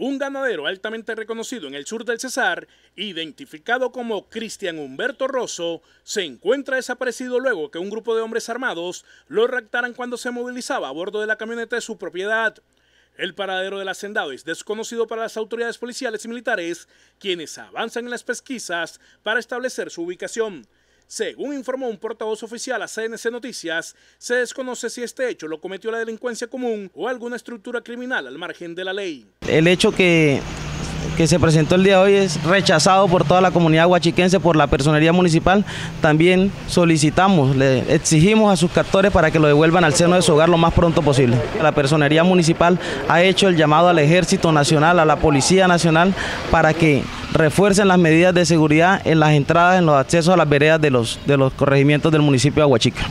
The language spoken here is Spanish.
un ganadero altamente reconocido en el sur del Cesar, identificado como Cristian Humberto Rosso, se encuentra desaparecido luego que un grupo de hombres armados lo raptaran cuando se movilizaba a bordo de la camioneta de su propiedad. El paradero del hacendado es desconocido para las autoridades policiales y militares, quienes avanzan en las pesquisas para establecer su ubicación. Según informó un portavoz oficial a CNC Noticias, se desconoce si este hecho lo cometió la delincuencia común o alguna estructura criminal al margen de la ley. El hecho que que se presentó el día de hoy es rechazado por toda la comunidad huachiquense, por la personería municipal. También solicitamos, le exigimos a sus captores para que lo devuelvan al seno de su hogar lo más pronto posible. La personería municipal ha hecho el llamado al Ejército Nacional, a la Policía Nacional, para que refuercen las medidas de seguridad en las entradas, en los accesos a las veredas de los, de los corregimientos del municipio de Aguachica.